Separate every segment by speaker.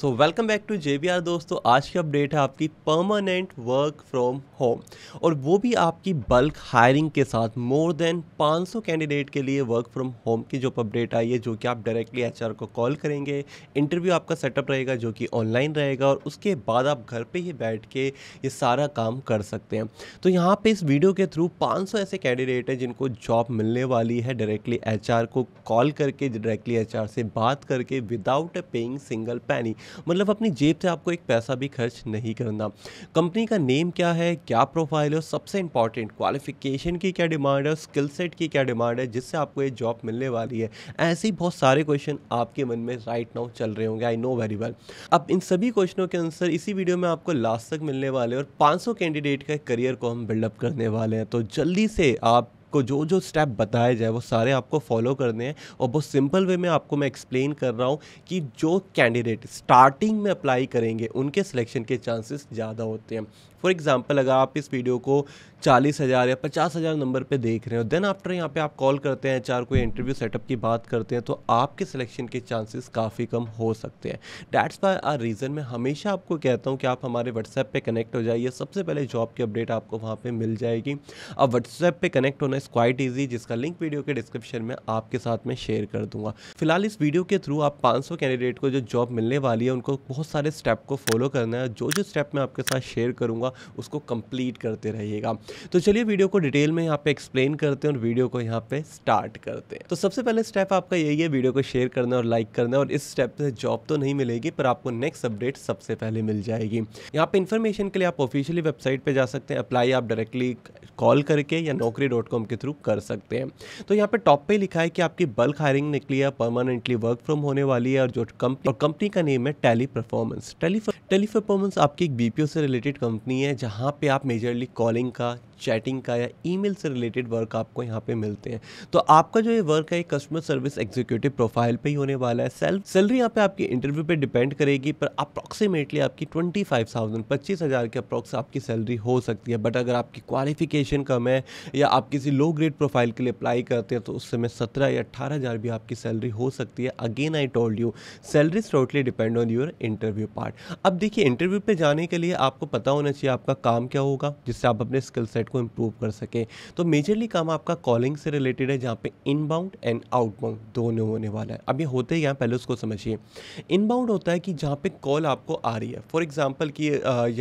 Speaker 1: So welcome back to J R दोस्तों आज की अपडेट है आपकी परमानेंट वर्क फ्रॉम होम और वो भी आपकी बल्क हायरिंग के साथ मोर देन 500 कैंडिडेट के लिए वर्क फ्रॉम होम की जो अपडेट आई है जो कि आप डायरेक्टली एच को कॉल करेंगे इंटरव्यू आपका सेटअप रहेगा जो कि ऑनलाइन रहेगा और उसके बाद आप घर पर ही बैठ के ये सारा काम कर सकते हैं तो यहाँ पर इस वीडियो के थ्रू पाँच ऐसे कैंडिडेट हैं जिनको जॉब मिलने वाली है डायरेक्टली एच को कॉल करके डायरेक्टली एच से बात करके विदाउट पेइंग सिंगल पैनी मतलब अपनी जेब से आपको एक पैसा भी खर्च नहीं करना कंपनी का नेम क्या है क्या प्रोफाइल है और सबसे इंपॉर्टेंट क्वालिफिकेशन की क्या डिमांड है और स्किल सेट की क्या डिमांड है जिससे आपको ये जॉब मिलने वाली है ऐसे ही बहुत सारे क्वेश्चन आपके मन में राइट नाउ चल रहे होंगे आई नो वेरी वेल अब इन सभी क्वेश्चनों के आंसर इसी वीडियो में आपको लास्ट तक मिलने वाले और 500 कैंडिडेट का करियर को हम बिल्डअप करने वाले हैं तो जल्दी से आप आपको जो जो स्टेप बताए जाए वो सारे आपको फॉलो करने हैं और बहुत सिंपल वे में आपको मैं एक्सप्लेन कर रहा हूँ कि जो कैंडिडेट स्टार्टिंग में अप्लाई करेंगे उनके सिलेक्शन के चांसेस ज़्यादा होते हैं फॉर एग्जाम्पल अगर आप इस वीडियो को चालीस हज़ार या पचास हज़ार नंबर पर देख रहे हो देन आफ्टर यहाँ पे आप कॉल करते हैं चार कोई इंटरव्यू सेटअप की बात करते हैं तो आपके सिलेक्शन के चांसेस काफ़ी कम हो सकते हैं डैट्स बाय आर रीज़न मैं हमेशा आपको कहता हूँ कि आप हमारे व्हाट्सएप पे कनेक्ट हो जाइए सबसे पहले जॉब की अपडेट आपको वहाँ पर मिल जाएगी अब व्हाट्सएप पर कनेक्ट होने इज़ क्वाइट ईजी जिसका लिंक वीडियो के डिस्क्रिप्शन में आपके साथ में शेयर कर दूंगा फिलहाल इस वीडियो के थ्रू आप 500 कैंडिडेट को जो जॉब मिलने वाली है उनको बहुत सारे स्टेप को फॉलो करना है जो जो स्टेप मैं आपके साथ शेयर करूँगा उसको कंप्लीट करते रहिएगा तो चलिए वीडियो को डिटेल में यहाँ पे एक्सप्लेन करते हैं और वीडियो को यहाँ पे स्टार्ट करते हैं तो सबसे पहले स्टेप आपका यही है वीडियो को शेयर करना और लाइक करना और इस स्टेप से जॉब तो नहीं मिलेगी पर आपको नेक्स्ट अपडेट सबसे पहले मिल जाएगी यहाँ पे इन्फॉर्मेशन के लिए आप ऑफिशियली वेबसाइट पर जा सकते हैं अप्लाई आप डायरेक्टली कॉल करके या नौकरी के थ्रू कर सकते हैं तो यहाँ पे टॉप पे लिखा है कि आपकी बल्क हायरिंग निकली है परमानेंटली वर्क फ्रॉम होने वाली है और जो कंपनी और कंपनी का नेम है Teleperformance tele Teleperformance आपकी एक बीपीओ से रिलेटेड कंपनी है जहाँ पे आप मेजरली कॉलिंग का चैटिंग का या ईमेल से रिलेटेड वर्क आपको यहाँ पे मिलते हैं तो आपका जो ये वर्क है ये कस्टमर सर्विस एग्जीक्यूटिव प्रोफाइल पे ही होने वाला है सेल्फ सैलरी यहाँ पे आपकी इंटरव्यू पे डिपेंड करेगी पर अप्रॉक्सीमेटली आपकी ट्वेंटी फाइव थाउजेंड पच्चीस हज़ार के अप्रॉक्स आपकी सैलरी हो सकती है बट अगर आपकी क्वालिफिकेशन कम है या आप किसी लो ग्रेड प्रोफाइल के लिए अप्लाई करते हैं तो उस समय सत्रह या अट्ठारह हज़ार भी आपकी सैलरी हो सकती है again I told you salary totally depend on your interview part अब देखिए इंटरव्यू पे जाने के लिए आपको पता होना चाहिए आपका काम क्या होगा जिससे आप अपने स्किल सेट को इम्प्रूव कर सकें तो मेजरली काम आपका कॉलिंग से रिलेटेड है जहाँ पे इनबाउंड एंड आउटबाउंड दोनों होने वाला है अब ये होते हैं पहले उसको समझिए इनबाउंड होता है कि जहाँ पे कॉल आपको आ रही है फॉर एग्जाम्पल कि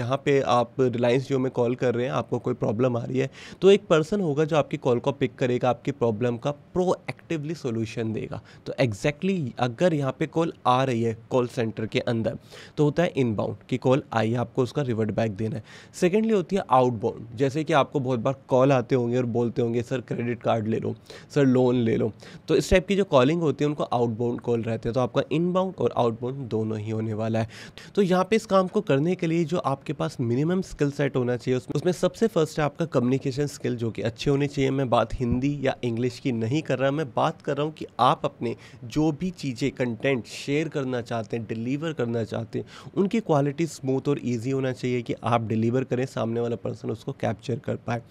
Speaker 1: यहाँ पे आप रिलायंस जियो में कॉल कर रहे हैं आपको कोई प्रॉब्लम आ रही है तो एक पर्सन होगा जो आपकी कॉल को पिक करेगा आपकी प्रॉब्लम का प्रोएक्टिवली सोल्यूशन देगा तो एग्जैक्टली exactly अगर यहाँ पे कॉल आ रही है कॉल सेंटर के अंदर तो होता है इनबाउंड कि कॉल आई है आपको उसका रिवर्ट बैक देना है सेकेंडली होती है आउटबाउंड जैसे कि आपको बहुत बार कॉल आते होंगे और बोलते होंगे सर क्रेडिट कार्ड ले लो सर लोन ले लो तो इस टाइप की जो कॉलिंग होती है उनको आउटबाउंड कॉल रहते हैं तो आपका इनबाउंड और आउटबाउंड दोनों ही होने वाला है तो यहाँ पे इस काम को करने के लिए जो आपके पास मिनिमम स्किल सेट होना चाहिए उसमें सबसे फर्स्ट है आपका कम्युनिकेशन स्किल जो कि अच्छे होने चाहिए मैं बात हिंदी या इंग्लिश की नहीं कर रहा मैं बात कर रहा हूँ कि आप अपने जो भी चीज़ें कंटेंट शेयर करना चाहते हैं डिलीवर करना चाहते हैं उनकी क्वालिटी स्मूथ और ईजी होना चाहिए कि आप डिलीवर करें सामने वाला पर्सन उसको कैप्चर कर पाए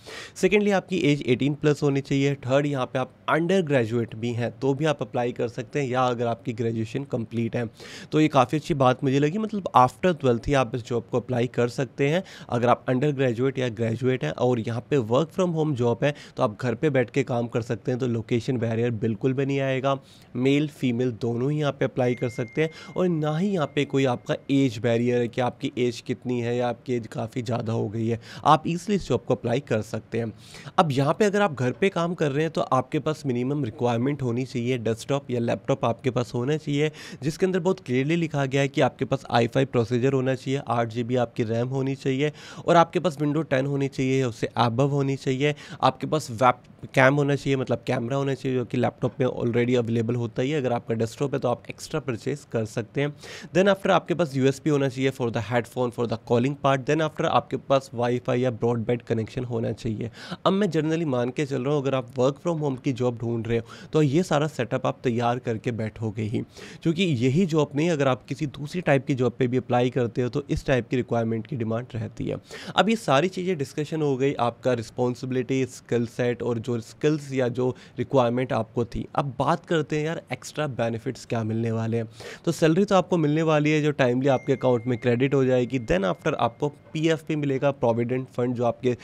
Speaker 1: सेकेंडली आपकी एज एटीन प्लस होनी चाहिए थर्ड यहाँ पर आप अंडर ग्रेजुएट भी हैं तो भी आप अप्लाई कर सकते हैं या अगर आपकी ग्रेजुएशन कंप्लीट है तो ये काफ़ी अच्छी बात मुझे लगी मतलब आफ्टर ट्वेल्थ ही आप इस जॉब को अप्लाई कर सकते हैं अगर आप अंडर ग्रेजुएट या ग्रेजुएट हैं और यहाँ पे वर्क फ्रॉम होम जॉब है तो आप घर पे बैठ के काम कर सकते हैं तो लोकेशन बैरियर बिल्कुल भी नहीं आएगा मेल फीमेल दोनों ही यहाँ पे अप्लाई कर सकते हैं और ना ही यहाँ पे कोई आपका एज बैरियर है कि आपकी एज कितनी है या आपकी एज काफ़ी ज़्यादा हो गई है आप ईजिली इस जॉब को अप्लाई कर सकते हैं अब यहाँ पर अगर आप घर पर काम कर रहे हैं तो आपके पास मिनिमम रिक्वायरमेंट होनी चाहिए डेस्कटॉप या लैपटॉप आपके पास होना चाहिए जिसके अंदर बहुत क्लियरली लिखा गया है कि आपके पास आई प्रोसीजर होना चाहिए आठ जी आपकी रैम होनी चाहिए और आपके पास विंडो टेन होनी चाहिए उससे एबव होनी चाहिए आपके पास VAP कैम होना चाहिए मतलब कैमरा होना चाहिए जो कि लैपटॉप में ऑलरेडी अवेलेबल होता ही है अगर आपका डेस्कटॉप है तो आप एक्स्ट्रा परचेज कर सकते हैं देन आफ्टर आपके पास यू होना चाहिए for the headphone for the calling part then after आपके पास वाईफाई या ब्रॉडबैंड कनेक्शन होना चाहिए अब मैं जनरली मान के चल रहा हूँ अगर आप वर्क फ्रॉम होम की जॉब ढूंढ रहे हो तो ये सारा सेटअप आप तैयार करके बैठोगे ही क्योंकि यही जॉब नहीं अगर आप किसी दूसरी टाइप की जॉब पर भी अप्लाई करते हो तो इस टाइप की रिक्वायरमेंट की डिमांड रहती है अब ये सारी चीज़ें डिस्कशन हो गई आपका रिस्पॉन्सिबिलिटी स्किल सेट और जो स्किल्स या जो रिक्वायरमेंट आपको थी अब बात करते हैं यार एक्स्ट्रा बेनिफिट्स क्या मिलने वाले हैं तो सैलरी तो आपको मिलने वाली है जो टाइमली आपके अकाउंट में क्रेडिट हो जाएगी देन आफ्टर आपको पी एफ पी मिलेगा प्रोविडेंट फंड जो आपके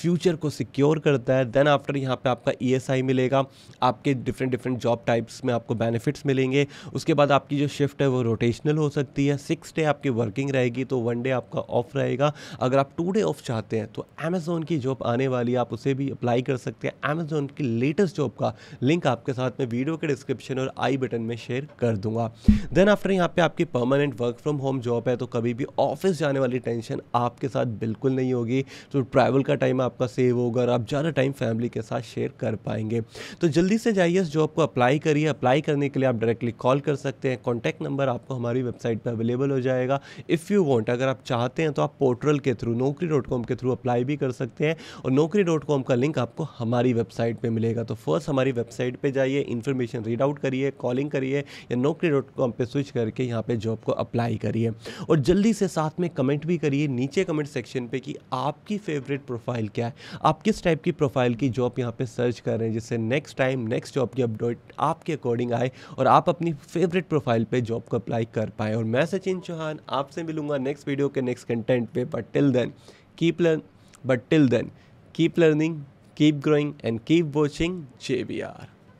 Speaker 1: फ्यूचर को सिक्योर करता है देन आफ्टर यहाँ पे आपका ई एस आई मिलेगा आपके डिफरेंट डिफरेंट जॉब टाइप्स में आपको बेनिफिट्स मिलेंगे उसके बाद आपकी जो शिफ्ट है वो रोटेशनल हो सकती है सिक्स डे आपकी वर्किंग रहेगी तो वन डे आपका ऑफ रहेगा अगर आप टू डे ऑफ चाहते हैं तो अमेज़ोन की जॉब आने वाली है आप उसे भी अप्लाई कर सकते हैं अमेजोन की लेटेस्ट जॉब का लिंक आपके साथ में वीडियो के डिस्क्रिप्शन और आई बटन में शेयर कर दूंगा देन आफ्टर यहाँ पे आपकी permanent work from home job है तो कभी भी ऑफिस जाने वाली टेंशन आपके साथ बिल्कुल नहीं होगी तो ट्रैवल का टाइम आपका सेव होगा आप ज़्यादा टाइम फैमिली के साथ शेयर कर पाएंगे तो जल्दी से जाइए इस जॉब को अप्लाई करिए अप्लाई करने के लिए आप डायरेक्टली कॉल कर सकते हैं कॉन्टैक्ट नंबर आपको हमारी वेबसाइट पर अवेलेबल हो जाएगा इफ़ यू वॉन्ट अगर आप चाहते हैं तो आप पोर्टल के थ्रू नौकरी के थ्रू अप्लाई भी कर सकते हैं और नौकरी का लिंक आपको हमारी वेबसाइट पे मिलेगा तो फर्स्ट हमारी वेबसाइट पे जाइए इन्फॉर्मेशन रीड आउट करिए कॉलिंग करिए या नौकरी डॉट कॉम पर स्विच करके यहाँ पे जॉब को अप्लाई करिए और जल्दी से साथ में कमेंट भी करिए नीचे कमेंट सेक्शन पे कि आपकी फेवरेट प्रोफाइल क्या है आप किस टाइप की प्रोफाइल की जॉब यहाँ पे सर्च कर रहे हैं जिससे नेक्स्ट टाइम नेक्स्ट जॉब की अपडेट आपके अकॉर्डिंग आए और आप अपनी फेवरेट प्रोफाइल पर जॉब को अप्लाई कर पाएँ और मैं सचिन चौहान आपसे मिलूंगा नेक्स्ट वीडियो के नेक्स्ट कंटेंट पे but till then keep learn but till then keep learning Keep growing and keep watching JBR.